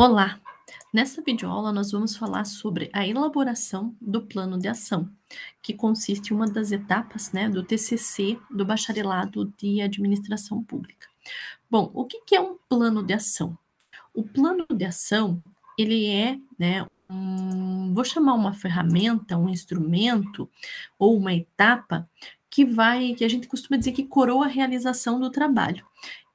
Olá! Nessa videoaula, nós vamos falar sobre a elaboração do plano de ação, que consiste em uma das etapas né, do TCC, do Bacharelado de Administração Pública. Bom, o que, que é um plano de ação? O plano de ação, ele é né, um, vou chamar uma ferramenta, um instrumento ou uma etapa que vai, que a gente costuma dizer que coroa a realização do trabalho.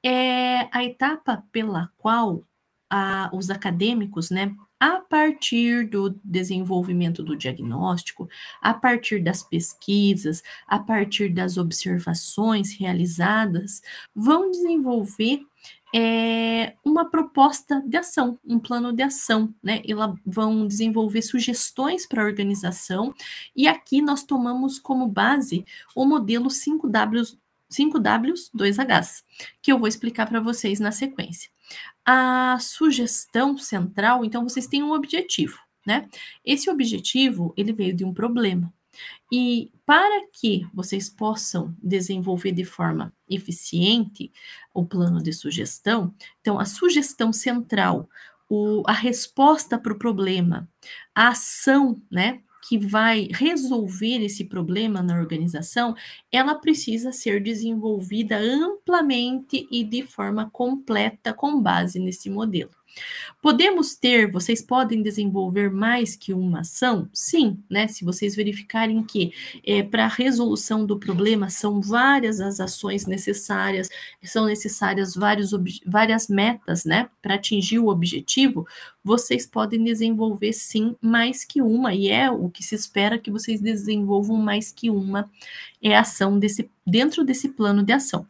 É a etapa pela qual a, os acadêmicos, né, a partir do desenvolvimento do diagnóstico, a partir das pesquisas, a partir das observações realizadas, vão desenvolver é, uma proposta de ação, um plano de ação, né? Ela vão desenvolver sugestões para a organização, e aqui nós tomamos como base o modelo 5W 5 Ws, 2 Hs, que eu vou explicar para vocês na sequência. A sugestão central, então vocês têm um objetivo, né? Esse objetivo, ele veio de um problema. E para que vocês possam desenvolver de forma eficiente o plano de sugestão, então a sugestão central, o, a resposta para o problema, a ação, né, que vai resolver esse problema na organização, ela precisa ser desenvolvida amplamente e de forma completa com base nesse modelo. Podemos ter, vocês podem desenvolver mais que uma ação? Sim, né? Se vocês verificarem que é, eh, para a resolução do problema são várias as ações necessárias, são necessárias vários várias metas, né? Para atingir o objetivo, vocês podem desenvolver sim mais que uma, e é o que se espera que vocês desenvolvam mais que uma é ação desse dentro desse plano de ação.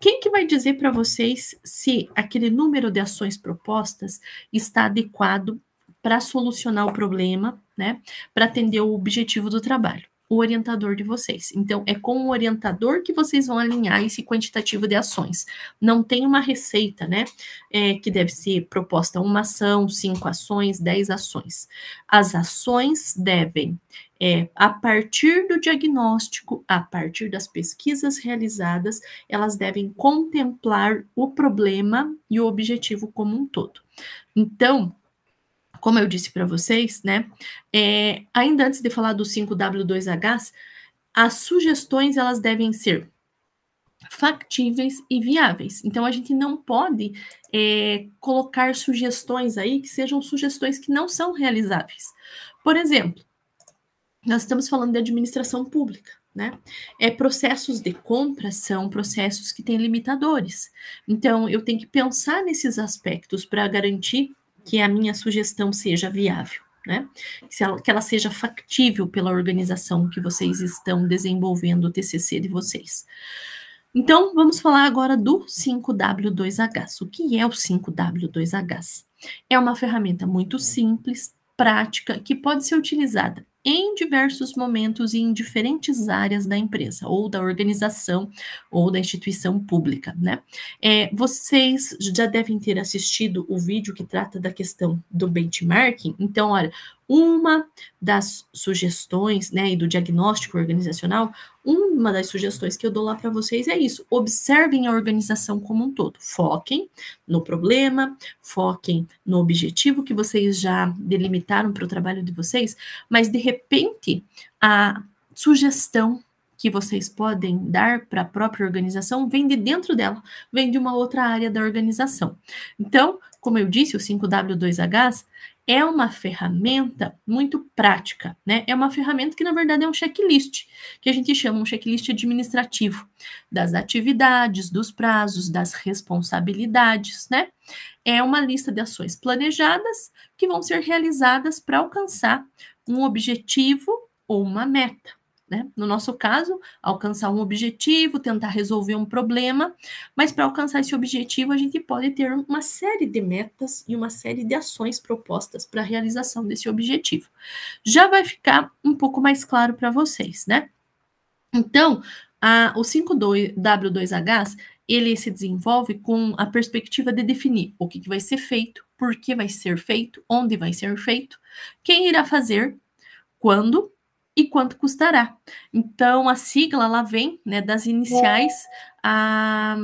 Quem que vai dizer para vocês se aquele número de ações propostas está adequado para solucionar o problema, né? Para atender o objetivo do trabalho? o orientador de vocês. Então, é com o orientador que vocês vão alinhar esse quantitativo de ações. Não tem uma receita, né? É, que deve ser proposta uma ação, cinco ações, dez ações. As ações devem, é, a partir do diagnóstico, a partir das pesquisas realizadas, elas devem contemplar o problema e o objetivo como um todo. Então, como eu disse para vocês, né? É, ainda antes de falar dos 5W2Hs, as sugestões elas devem ser factíveis e viáveis. Então a gente não pode é, colocar sugestões aí que sejam sugestões que não são realizáveis. Por exemplo, nós estamos falando de administração pública. Né? É, processos de compra são processos que têm limitadores. Então, eu tenho que pensar nesses aspectos para garantir que a minha sugestão seja viável, né? Que ela seja factível pela organização que vocês estão desenvolvendo o TCC de vocês. Então, vamos falar agora do 5W2H. O que é o 5W2H? É uma ferramenta muito simples, prática, que pode ser utilizada em diversos momentos e em diferentes áreas da empresa, ou da organização, ou da instituição pública, né? É, vocês já devem ter assistido o vídeo que trata da questão do benchmarking. Então, olha, uma das sugestões, né, e do diagnóstico organizacional, uma das sugestões que eu dou lá para vocês é isso: observem a organização como um todo, foquem no problema, foquem no objetivo que vocês já delimitaram para o trabalho de vocês, mas de repente a sugestão que vocês podem dar para a própria organização vem de dentro dela, vem de uma outra área da organização. Então, como eu disse, o 5W2H é uma ferramenta muito prática, né? É uma ferramenta que, na verdade, é um checklist, que a gente chama um checklist administrativo, das atividades, dos prazos, das responsabilidades, né? É uma lista de ações planejadas que vão ser realizadas para alcançar um objetivo ou uma meta. Né? No nosso caso, alcançar um objetivo, tentar resolver um problema, mas para alcançar esse objetivo, a gente pode ter uma série de metas e uma série de ações propostas para a realização desse objetivo. Já vai ficar um pouco mais claro para vocês, né? Então, a, o 5W2H ele se desenvolve com a perspectiva de definir o que, que vai ser feito, por que vai ser feito, onde vai ser feito, quem irá fazer, quando e quanto custará. Então, a sigla ela vem né, das iniciais. A,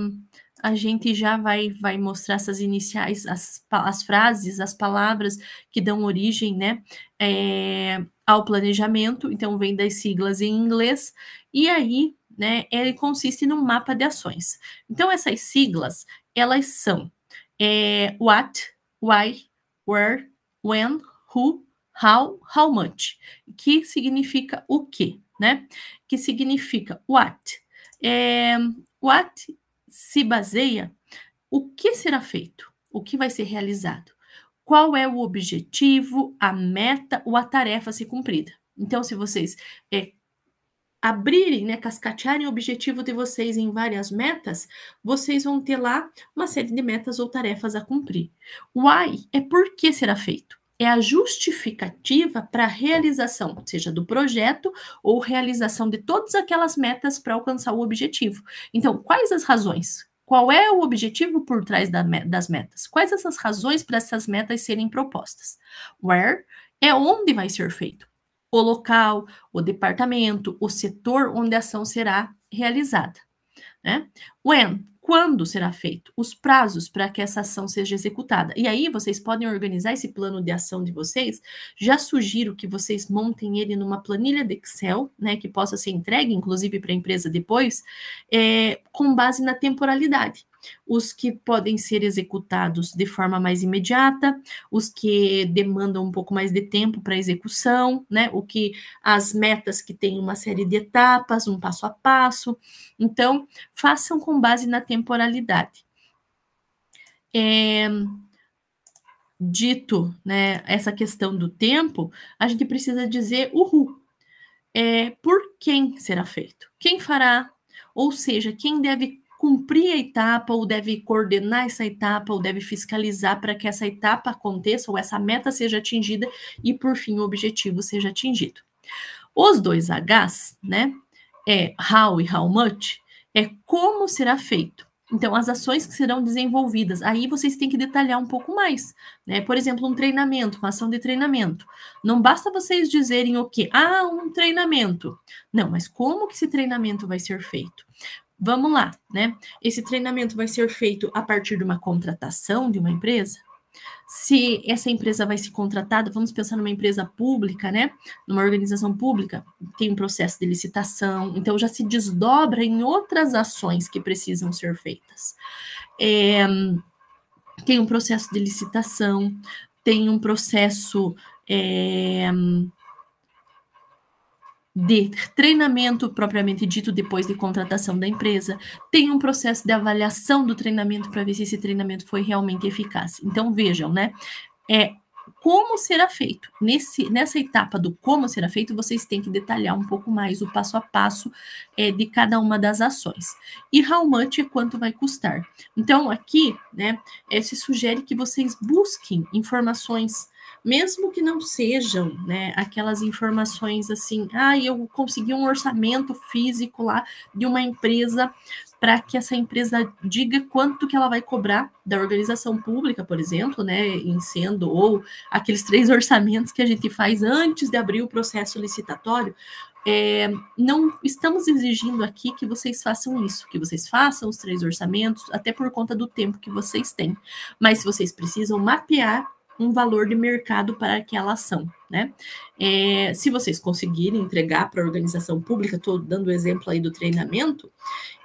a gente já vai, vai mostrar essas iniciais, as, as frases, as palavras que dão origem né, é, ao planejamento. Então, vem das siglas em inglês. E aí, né, ele consiste num mapa de ações. Então, essas siglas, elas são é, what, why, where, when, who, how, how much, que significa o que, né? Que significa what. É, what se baseia o que será feito, o que vai ser realizado, qual é o objetivo, a meta ou a tarefa a ser cumprida. Então, se vocês é, abrirem, né, cascatearem o objetivo de vocês em várias metas, vocês vão ter lá uma série de metas ou tarefas a cumprir. Why é por que será feito é a justificativa para a realização, seja do projeto ou realização de todas aquelas metas para alcançar o objetivo. Então, quais as razões? Qual é o objetivo por trás da, das metas? Quais essas razões para essas metas serem propostas? Where é onde vai ser feito? O local, o departamento, o setor onde a ação será realizada. Né? When quando será feito, os prazos para que essa ação seja executada. E aí vocês podem organizar esse plano de ação de vocês. Já sugiro que vocês montem ele numa planilha de Excel, né, que possa ser entregue, inclusive, para a empresa depois, é, com base na temporalidade os que podem ser executados de forma mais imediata, os que demandam um pouco mais de tempo para execução, né? O que as metas que têm uma série de etapas, um passo a passo. Então, façam com base na temporalidade. É, dito né, essa questão do tempo, a gente precisa dizer o RU. É, por quem será feito? Quem fará? Ou seja, quem deve cumprir a etapa, ou deve coordenar essa etapa, ou deve fiscalizar para que essa etapa aconteça, ou essa meta seja atingida, e por fim o objetivo seja atingido. Os dois Hs, né, é how e how much, é como será feito. Então, as ações que serão desenvolvidas, aí vocês têm que detalhar um pouco mais, né? Por exemplo, um treinamento, uma ação de treinamento. Não basta vocês dizerem o que, ah, um treinamento. Não, mas como que esse treinamento vai ser feito? Vamos lá, né? Esse treinamento vai ser feito a partir de uma contratação de uma empresa? Se essa empresa vai ser contratada, vamos pensar numa empresa pública, né? Numa organização pública, tem um processo de licitação, então já se desdobra em outras ações que precisam ser feitas. É, tem um processo de licitação, tem um processo é, de treinamento propriamente dito depois de contratação da empresa, tem um processo de avaliação do treinamento para ver se esse treinamento foi realmente eficaz. Então vejam, né? É como será feito. Nesse, nessa etapa do como será feito, vocês têm que detalhar um pouco mais o passo a passo é, de cada uma das ações. E how much é quanto vai custar. Então, aqui, né, é, se sugere que vocês busquem informações mesmo que não sejam né, aquelas informações assim, ah, eu consegui um orçamento físico lá de uma empresa para que essa empresa diga quanto que ela vai cobrar da organização pública, por exemplo, né, em sendo ou aqueles três orçamentos que a gente faz antes de abrir o processo licitatório, é, não estamos exigindo aqui que vocês façam isso, que vocês façam os três orçamentos, até por conta do tempo que vocês têm. Mas se vocês precisam mapear um valor de mercado para aquela ação. Né? É, se vocês conseguirem entregar para a organização pública, estou dando o exemplo aí do treinamento,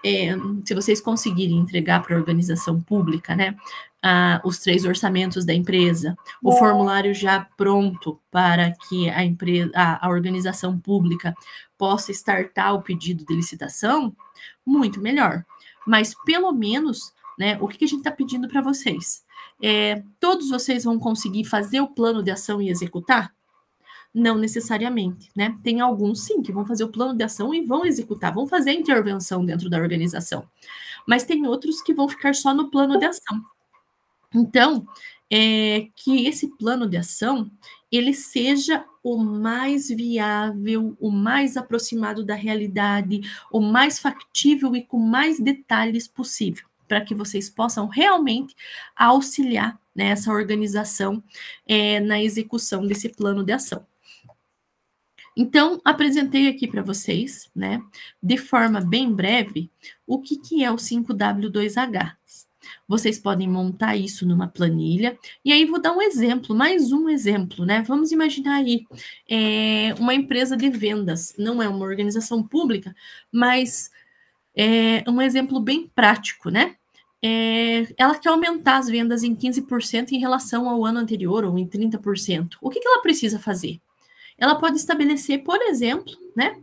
é, se vocês conseguirem entregar para a organização pública né, a, os três orçamentos da empresa, o é. formulário já pronto para que a, empresa, a, a organização pública possa startar o pedido de licitação, muito melhor. Mas pelo menos, né, o que, que a gente está pedindo para vocês? é, todos vocês vão conseguir fazer o plano de ação e executar? Não necessariamente, né? Tem alguns sim que vão fazer o plano de ação e vão executar, vão fazer a intervenção dentro da organização. Mas tem outros que vão ficar só no plano de ação. Então, é, que esse plano de ação ele seja o mais viável, o mais aproximado da realidade, o mais factível e com mais detalhes possível para que vocês possam realmente auxiliar né, essa organização é, na execução desse plano de ação. Então, apresentei aqui para vocês, né, de forma bem breve, o que, que é o 5W2H. Vocês podem montar isso numa planilha. E aí vou dar um exemplo, mais um exemplo, né? Vamos imaginar aí é, uma empresa de vendas, não é uma organização pública, mas é um exemplo bem prático, né? é, ela quer aumentar as vendas em 15% em relação ao ano anterior ou em 30%. O que, que ela precisa fazer? Ela pode estabelecer, por exemplo, né,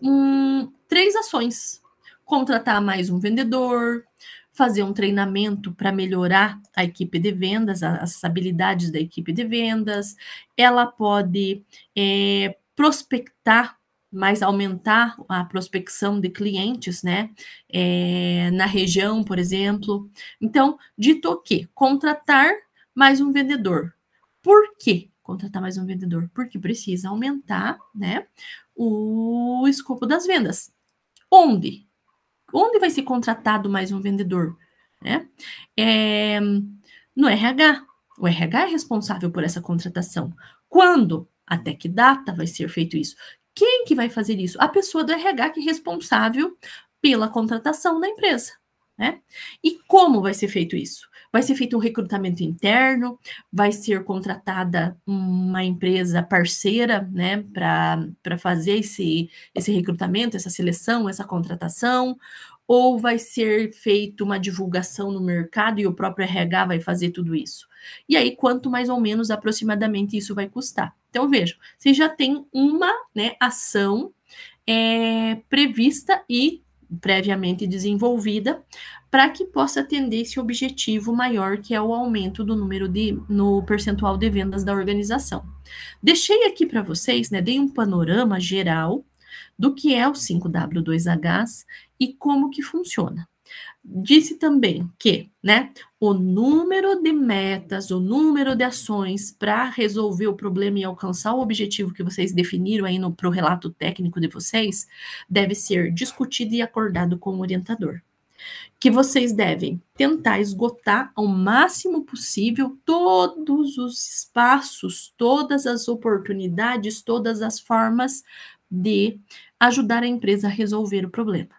um, três ações: contratar mais um vendedor, fazer um treinamento para melhorar a equipe de vendas, as habilidades da equipe de vendas. Ela pode é, prospectar mas aumentar a prospecção de clientes, né? É, na região, por exemplo. Então, dito o quê? Contratar mais um vendedor. Por quê? Contratar mais um vendedor, porque precisa aumentar, né? O escopo das vendas. Onde? Onde vai ser contratado mais um vendedor? Né? É, no RH. O RH é responsável por essa contratação. Quando? Até que data vai ser feito isso? Quem que vai fazer isso? A pessoa do RH que é responsável pela contratação da empresa. Né? E como vai ser feito isso? Vai ser feito um recrutamento interno, vai ser contratada uma empresa parceira né, para fazer esse, esse recrutamento, essa seleção, essa contratação, ou vai ser feita uma divulgação no mercado e o próprio RH vai fazer tudo isso? E aí, quanto mais ou menos aproximadamente isso vai custar? Então, vejam, você já tem uma né, ação é, prevista e previamente desenvolvida para que possa atender esse objetivo maior que é o aumento do número de no percentual de vendas da organização. Deixei aqui para vocês, né, dei um panorama geral do que é o 5W2H e como que funciona. Disse também que, né, o número de metas, o número de ações para resolver o problema e alcançar o objetivo que vocês definiram aí no pro relato técnico de vocês, deve ser discutido e acordado com o orientador. Que vocês devem tentar esgotar ao máximo possível todos os espaços, todas as oportunidades, todas as formas de ajudar a empresa a resolver o problema.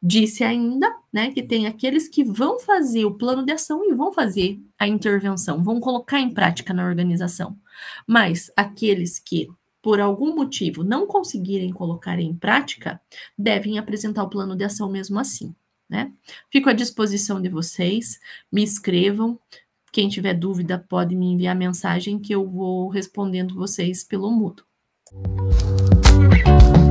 Disse ainda né, que tem aqueles que vão fazer o plano de ação e vão fazer a intervenção, vão colocar em prática na organização. Mas aqueles que, por algum motivo, não conseguirem colocar em prática, devem apresentar o plano de ação mesmo assim. Né? Fico à disposição de vocês, me escrevam. Quem tiver dúvida pode me enviar mensagem que eu vou respondendo vocês pelo mudo. Thank you.